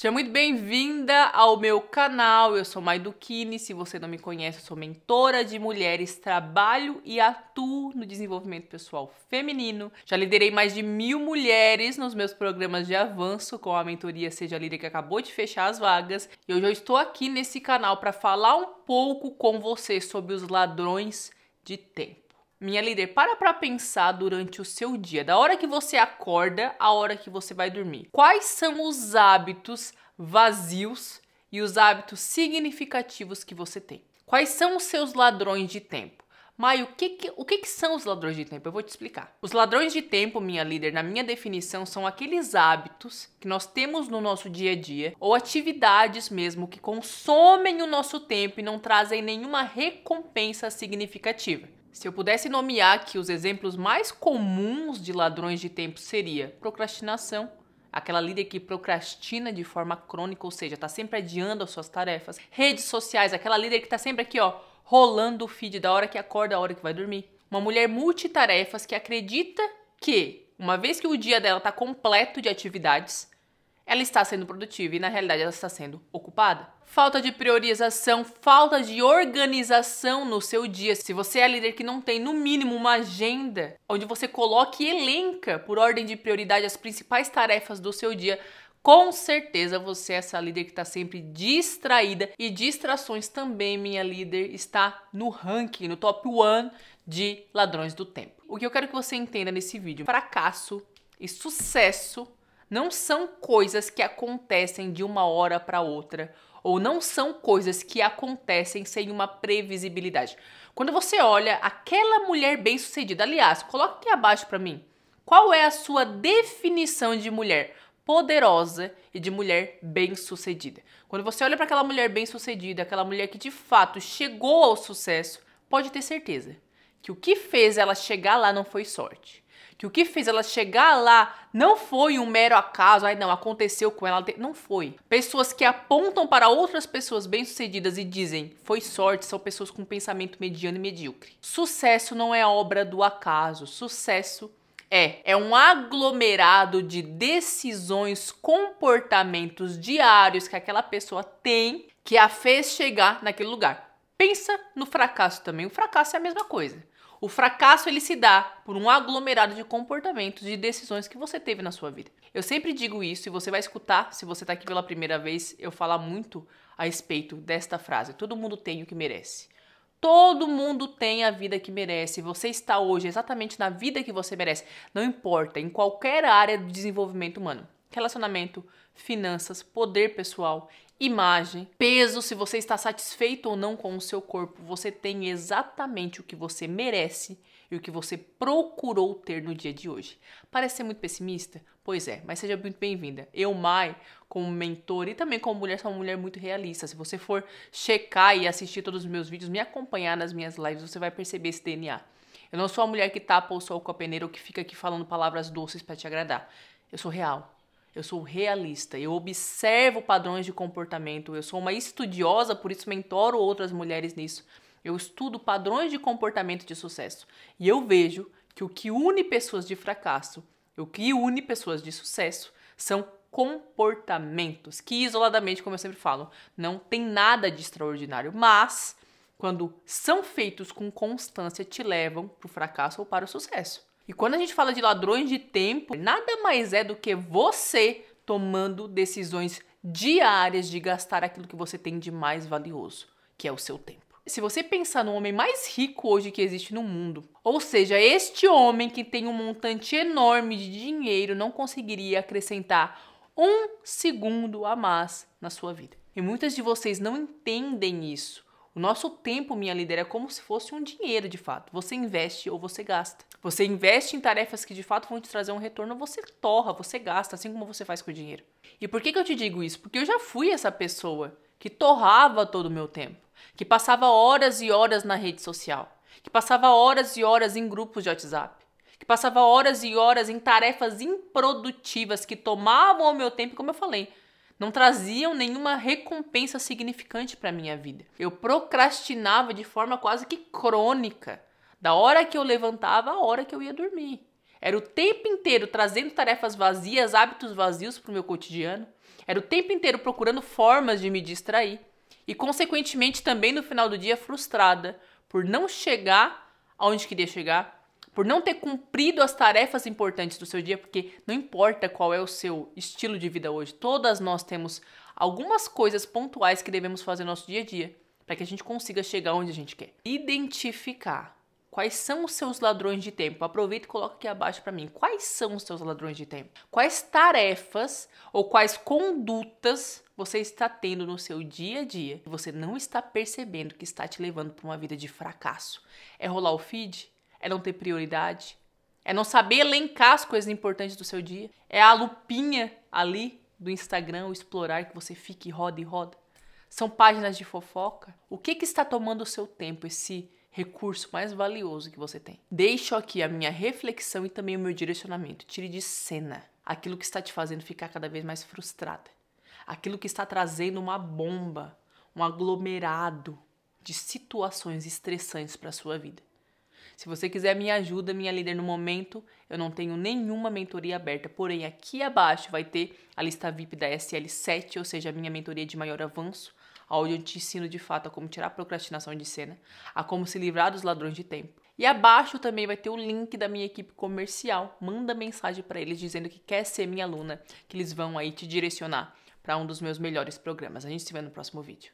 Seja muito bem-vinda ao meu canal. Eu sou Mai Duquini. Se você não me conhece, eu sou mentora de mulheres, trabalho e atuo no desenvolvimento pessoal feminino. Já liderei mais de mil mulheres nos meus programas de avanço com a mentoria Seja Líder que acabou de fechar as vagas. E hoje eu estou aqui nesse canal para falar um pouco com você sobre os ladrões de tempo. Minha líder, para para pensar durante o seu dia, da hora que você acorda à hora que você vai dormir. Quais são os hábitos vazios e os hábitos significativos que você tem? Quais são os seus ladrões de tempo? Maio, o, que, que, o que, que são os ladrões de tempo? Eu vou te explicar. Os ladrões de tempo, minha líder, na minha definição, são aqueles hábitos que nós temos no nosso dia a dia ou atividades mesmo que consomem o nosso tempo e não trazem nenhuma recompensa significativa. Se eu pudesse nomear que os exemplos mais comuns de ladrões de tempo seria procrastinação, aquela líder que procrastina de forma crônica, ou seja, está sempre adiando as suas tarefas, redes sociais, aquela líder que está sempre aqui, ó, rolando o feed da hora que acorda, a hora que vai dormir. Uma mulher multitarefas que acredita que, uma vez que o dia dela está completo de atividades, ela está sendo produtiva e na realidade ela está sendo ocupada. Falta de priorização, falta de organização no seu dia. Se você é líder que não tem no mínimo uma agenda onde você coloque e elenca por ordem de prioridade as principais tarefas do seu dia, com certeza você é essa líder que está sempre distraída e distrações também, minha líder, está no ranking, no top 1 de ladrões do tempo. O que eu quero que você entenda nesse vídeo: fracasso e sucesso não são coisas que acontecem de uma hora para outra ou não são coisas que acontecem sem uma previsibilidade. Quando você olha aquela mulher bem-sucedida, aliás, coloca aqui abaixo para mim. Qual é a sua definição de mulher poderosa e de mulher bem-sucedida? Quando você olha para aquela mulher bem-sucedida, aquela mulher que de fato chegou ao sucesso, pode ter certeza que o que fez ela chegar lá não foi sorte que o que fez ela chegar lá não foi um mero acaso, ai não, aconteceu com ela, não foi. Pessoas que apontam para outras pessoas bem-sucedidas e dizem, foi sorte, são pessoas com pensamento mediano e medíocre. Sucesso não é obra do acaso, sucesso é, é um aglomerado de decisões, comportamentos diários que aquela pessoa tem que a fez chegar naquele lugar. Pensa no fracasso também. O fracasso é a mesma coisa. O fracasso ele se dá por um aglomerado de comportamentos e de decisões que você teve na sua vida. Eu sempre digo isso e você vai escutar, se você está aqui pela primeira vez, eu falar muito a respeito desta frase: todo mundo tem o que merece. Todo mundo tem a vida que merece. Você está hoje exatamente na vida que você merece. Não importa, em qualquer área do desenvolvimento humano relacionamento, finanças, poder pessoal, imagem, peso, se você está satisfeito ou não com o seu corpo. Você tem exatamente o que você merece e o que você procurou ter no dia de hoje. Parece ser muito pessimista? Pois é, mas seja muito bem-vinda. Eu, Mai, como mentor e também como mulher, sou uma mulher muito realista. Se você for checar e assistir todos os meus vídeos, me acompanhar nas minhas lives, você vai perceber esse DNA. Eu não sou a mulher que tapa o sol com a peneira ou que fica aqui falando palavras doces para te agradar. Eu sou real, eu sou realista, eu observo padrões de comportamento, eu sou uma estudiosa, por isso mentoro outras mulheres nisso. Eu estudo padrões de comportamento de sucesso e eu vejo que o que une pessoas de fracasso, o que une pessoas de sucesso são comportamentos, que isoladamente, como eu sempre falo, não tem nada de extraordinário, mas quando são feitos com constância te levam para o fracasso ou para o sucesso. E quando a gente fala de ladrões de tempo, nada mais é do que você tomando decisões diárias de gastar aquilo que você tem de mais valioso, que é o seu tempo. Se você pensar no homem mais rico hoje que existe no mundo, ou seja, este homem que tem um montante enorme de dinheiro não conseguiria acrescentar um segundo a mais na sua vida. E muitas de vocês não entendem isso. O nosso tempo, minha líder, é como se fosse um dinheiro de fato. Você investe ou você gasta. Você investe em tarefas que de fato vão te trazer um retorno, você torra, você gasta, assim como você faz com o dinheiro. E por que, que eu te digo isso? Porque eu já fui essa pessoa que torrava todo o meu tempo, que passava horas e horas na rede social, que passava horas e horas em grupos de WhatsApp, que passava horas e horas em tarefas improdutivas que tomavam o meu tempo, como eu falei, não traziam nenhuma recompensa significante para minha vida. Eu procrastinava de forma quase que crônica, da hora que eu levantava à hora que eu ia dormir. Era o tempo inteiro trazendo tarefas vazias, hábitos vazios para o meu cotidiano. Era o tempo inteiro procurando formas de me distrair e, consequentemente, também no final do dia frustrada por não chegar aonde queria chegar, por não ter cumprido as tarefas importantes do seu dia, porque não importa qual é o seu estilo de vida hoje, todas nós temos algumas coisas pontuais que devemos fazer no nosso dia a dia para que a gente consiga chegar onde a gente quer. Identificar Quais são os seus ladrões de tempo? Aproveita e coloca aqui abaixo para mim. Quais são os seus ladrões de tempo? Quais tarefas ou quais condutas você está tendo no seu dia a dia que você não está percebendo que está te levando para uma vida de fracasso? É rolar o feed? É não ter prioridade. É não saber elencar as coisas importantes do seu dia. É a lupinha ali do Instagram, o explorar, que você fica e roda e roda. São páginas de fofoca. O que, que está tomando o seu tempo, esse recurso mais valioso que você tem? Deixo aqui a minha reflexão e também o meu direcionamento. Tire de cena aquilo que está te fazendo ficar cada vez mais frustrada. Aquilo que está trazendo uma bomba, um aglomerado de situações estressantes para a sua vida. Se você quiser minha ajuda, minha líder, no momento, eu não tenho nenhuma mentoria aberta, porém aqui abaixo vai ter a lista VIP da SL7, ou seja, a minha mentoria de maior avanço, onde eu te ensino de fato a como tirar a procrastinação de cena, a como se livrar dos ladrões de tempo. E abaixo também vai ter o link da minha equipe comercial. Manda mensagem para eles dizendo que quer ser minha aluna, que eles vão aí te direcionar para um dos meus melhores programas. A gente se vê no próximo vídeo.